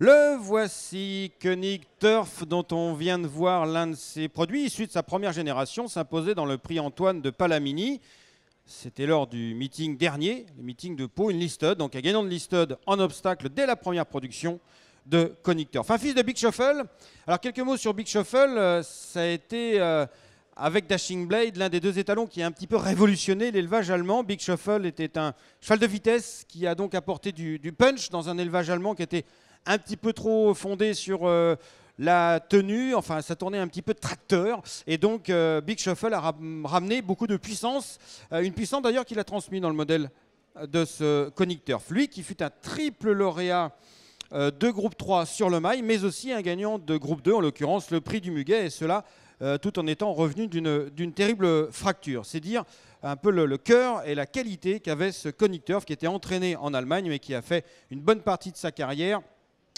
Le voici, Koenig Turf, dont on vient de voir l'un de ses produits issu de sa première génération s'imposer dans le prix Antoine de Palamini. C'était lors du meeting dernier, le meeting de Pau, une listed, donc un gagnant de listed en obstacle dès la première production de Koenig Turf. Un fils de Big Shuffle. Alors quelques mots sur Big Shuffle, euh, ça a été... Euh, avec Dashing Blade, l'un des deux étalons qui a un petit peu révolutionné l'élevage allemand. Big Shuffle était un cheval de vitesse qui a donc apporté du, du punch dans un élevage allemand qui était un petit peu trop fondé sur euh, la tenue, enfin ça tournait un petit peu tracteur, et donc euh, Big Shuffle a ramené beaucoup de puissance, euh, une puissance d'ailleurs qu'il a transmise dans le modèle de ce connecteur. Lui qui fut un triple lauréat de groupe 3 sur le mail, mais aussi un gagnant de groupe 2, en l'occurrence le prix du Muguet, et cela tout en étant revenu d'une terrible fracture. C'est dire un peu le, cœur et la qualité qu'avait ce connecteur qui était entraîné en Allemagne mais qui a fait une bonne partie de sa carrière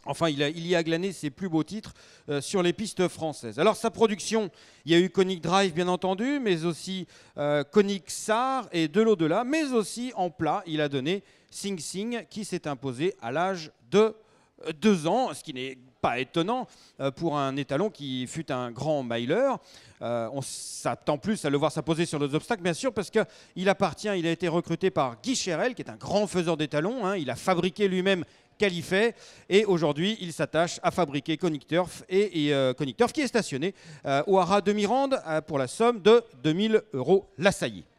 Enfin, il, y a glané ses plus beaux titres euh, sur les pistes françaises. Alors, sa production, il y a eu Conic Drive, bien entendu, mais aussi euh, Conic Sar et De l'au-delà, mais aussi en plat, il a donné Sing Sing, qui s'est imposé à l'âge de 2 euh, ans, ce qui n'est pas étonnant pour un étalon qui fut un grand mailer on s'attend plus à le voir s'imposer sur les obstacles, bien sûr, parce qu'il appartient, il a été recruté par Guy qui est un grand faiseur d'étalons. Hein. Il a fabriqué lui-même Califet. Et aujourd'hui, il s'attache à fabriquer Connecturf, et, euh, qui est stationné euh, au Hara de Mirande euh, pour la somme de 2000 euros la saillie.